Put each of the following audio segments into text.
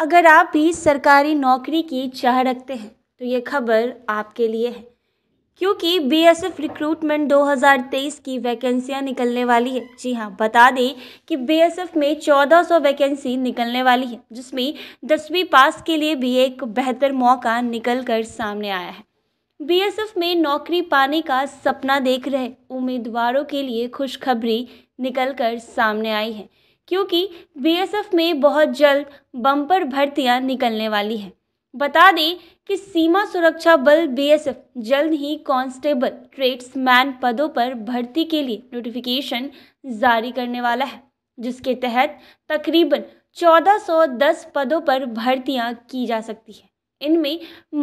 अगर आप भी सरकारी नौकरी की चाह रखते हैं तो ये खबर आपके लिए है क्योंकि बीएसएफ रिक्रूटमेंट 2023 की वैकेंसियां निकलने वाली है जी हाँ बता दें कि बीएसएफ में 1400 वैकेंसी निकलने वाली है जिसमें दसवीं पास के लिए भी एक बेहतर मौका निकल कर सामने आया है बीएसएफ में नौकरी पाने का सपना देख रहे उम्मीदवारों के लिए खुशखबरी निकल कर सामने आई है क्योंकि बीएसएफ में बहुत जल्द बम्पर भर्तियां निकलने वाली हैं बता दें कि सीमा सुरक्षा बल बीएसएफ जल्द ही कांस्टेबल ट्रेड्समैन पदों पर भर्ती के लिए नोटिफिकेशन जारी करने वाला है जिसके तहत तकरीबन 1410 पदों पर भर्तियां की जा सकती है इनमें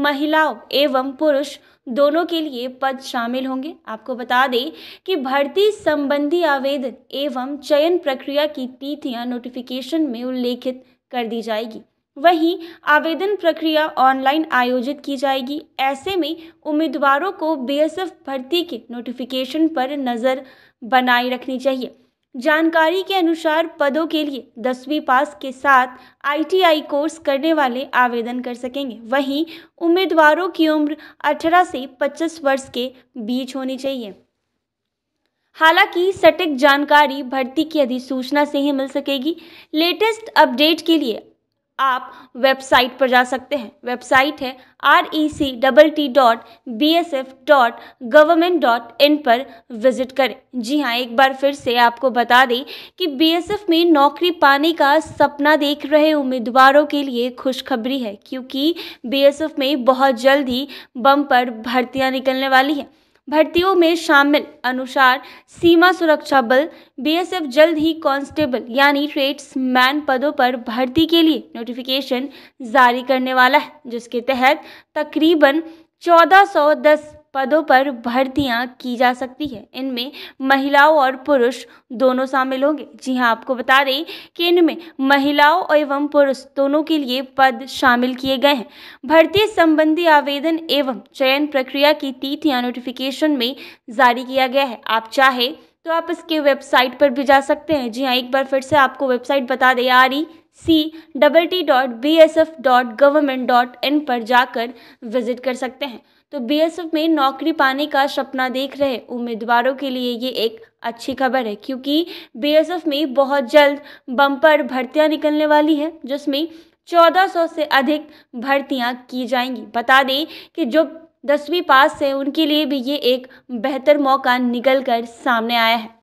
महिलाओं एवं पुरुष दोनों के लिए पद शामिल होंगे आपको बता दें कि भर्ती संबंधी आवेदन एवं चयन प्रक्रिया की तिथियां नोटिफिकेशन में उल्लेखित कर दी जाएगी वहीं आवेदन प्रक्रिया ऑनलाइन आयोजित की जाएगी ऐसे में उम्मीदवारों को बीएसएफ भर्ती के नोटिफिकेशन पर नज़र बनाए रखनी चाहिए जानकारी के अनुसार पदों के लिए दसवीं पास के साथ आईटीआई कोर्स करने वाले आवेदन कर सकेंगे वहीं उम्मीदवारों की उम्र 18 से 25 वर्ष के बीच होनी चाहिए हालांकि सटीक जानकारी भर्ती की अधिसूचना से ही मिल सकेगी लेटेस्ट अपडेट के लिए आप वेबसाइट पर जा सकते हैं वेबसाइट है R E C double T dot B S F dot government dot in पर विजिट करें जी हाँ एक बार फिर से आपको बता दें कि बी एस एफ में नौकरी पाने का सपना देख रहे उम्मीदवारों के लिए खुशखबरी है क्योंकि बी एस एफ में बहुत जल्द ही बम पर भर्तियाँ निकलने वाली हैं भर्तियों में शामिल अनुसार सीमा सुरक्षा बल बीएसएफ जल्द ही कांस्टेबल यानी ट्रेड्स मैन पदों पर भर्ती के लिए नोटिफिकेशन जारी करने वाला है जिसके तहत तकरीबन 1410 पदों पर भर्तियां की जा सकती है इनमें महिलाओं और पुरुष दोनों शामिल होंगे जी हाँ आपको बता दें कि इनमें महिलाओं एवं पुरुष दोनों के लिए पद शामिल किए गए हैं भर्ती संबंधी आवेदन एवं चयन प्रक्रिया की तिथियां नोटिफिकेशन में जारी किया गया है आप चाहे तो आप इसके वेबसाइट पर भी जा सकते हैं जी हाँ एक बार फिर से आपको वेबसाइट बता दें R E C double T dot B S F dot government dot in पर जाकर विजिट कर सकते हैं तो बीएसएफ में नौकरी पाने का सपना देख रहे उम्मीदवारों के लिए ये एक अच्छी खबर है क्योंकि बीएसएफ में बहुत जल्द बम्पर भर्तियां निकलने वाली है जिसमें 1400 से अधिक भर्तियां की जाएंगी बता दें कि जो दसवीं पास से उनके लिए भी ये एक बेहतर मौका निकल कर सामने आया है